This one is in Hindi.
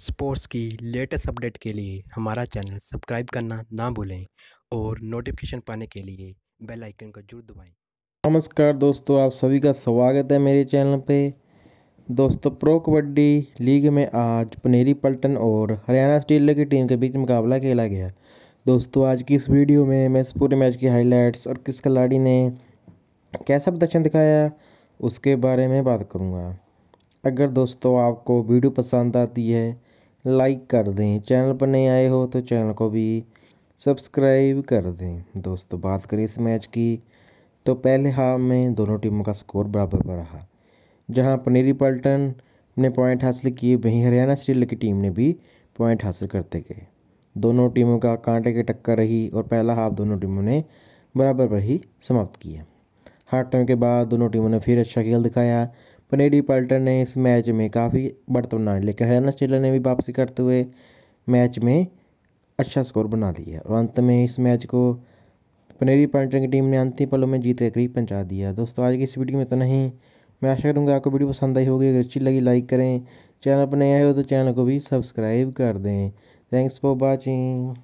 स्पोर्ट्स की लेटेस्ट अपडेट के लिए हमारा चैनल सब्सक्राइब करना ना भूलें और नोटिफिकेशन पाने के लिए बेल आइकन को जरूर दबाएं नमस्कार दोस्तों आप सभी का स्वागत है मेरे चैनल पे दोस्तों प्रो कबड्डी लीग में आज पनेरी पल्टन और हरियाणा स्टील की टीम के बीच मुकाबला खेला गया दोस्तों आज की इस वीडियो में मैं इस पूरे मैच की हाईलाइट्स और किस खिलाड़ी ने कैसा प्रदर्शन दिखाया उसके बारे में बात करूँगा अगर दोस्तों आपको वीडियो पसंद आती है लाइक कर दें चैनल पर नए आए हो तो चैनल को भी सब्सक्राइब कर दें दोस्तों बात करें इस मैच की तो पहले हाफ में दोनों टीमों का स्कोर बराबर पर रहा जहां पनेरी पल्टन ने पॉइंट हासिल किए वहीं हरियाणा स्टील की टीम ने भी पॉइंट हासिल करते गए दोनों टीमों का कांटे की टक्कर रही और पहला हाफ दोनों टीमों ने बराबर पर ही समाप्त किया हाफ टाइम के बाद दोनों टीमों ने फिर अच्छा खेल दिखाया फ्रेडी पल्टर ने इस मैच में काफ़ी बड़तनाव लेकिन हरियाणा स्टेलर ने भी वापसी करते हुए मैच में अच्छा स्कोर बना दिया और अंत में इस मैच को पनेरी पॉइंटर की टीम ने अंतिम पलों में जीत के करीब पहुंचा दिया दोस्तों आज की इस वीडियो में इतना ही मैं आशा करूँगा आपको वीडियो पसंद आई होगी अगर अच्छी लगी लाइक करें चैनल पर नए आए हो तो चैनल को भी सब्सक्राइब कर दें थैंक्स फॉर वॉचिंग